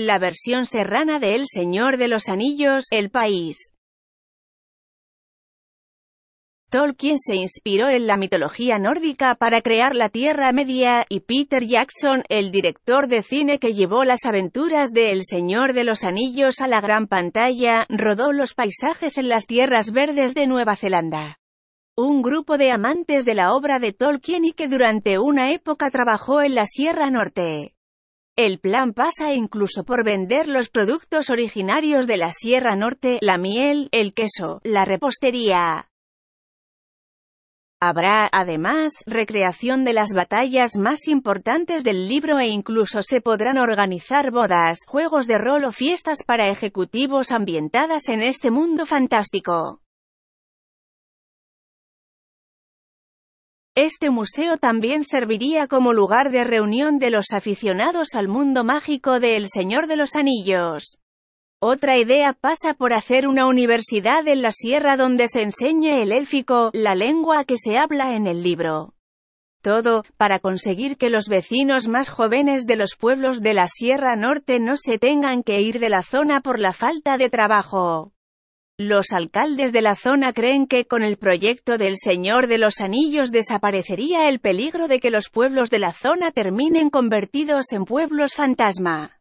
La versión serrana de El Señor de los Anillos, El País. Tolkien se inspiró en la mitología nórdica para crear la Tierra Media, y Peter Jackson, el director de cine que llevó las aventuras de El Señor de los Anillos a la gran pantalla, rodó los paisajes en las tierras verdes de Nueva Zelanda. Un grupo de amantes de la obra de Tolkien y que durante una época trabajó en la Sierra Norte. El plan pasa incluso por vender los productos originarios de la Sierra Norte, la miel, el queso, la repostería. Habrá, además, recreación de las batallas más importantes del libro e incluso se podrán organizar bodas, juegos de rol o fiestas para ejecutivos ambientadas en este mundo fantástico. Este museo también serviría como lugar de reunión de los aficionados al mundo mágico de El Señor de los Anillos. Otra idea pasa por hacer una universidad en la sierra donde se enseñe el élfico, la lengua que se habla en el libro. Todo, para conseguir que los vecinos más jóvenes de los pueblos de la Sierra Norte no se tengan que ir de la zona por la falta de trabajo. Los alcaldes de la zona creen que con el proyecto del Señor de los Anillos desaparecería el peligro de que los pueblos de la zona terminen convertidos en pueblos fantasma.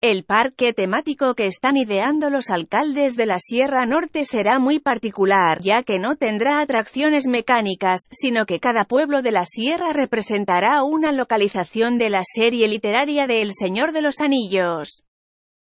El parque temático que están ideando los alcaldes de la Sierra Norte será muy particular, ya que no tendrá atracciones mecánicas, sino que cada pueblo de la Sierra representará una localización de la serie literaria de El Señor de los Anillos.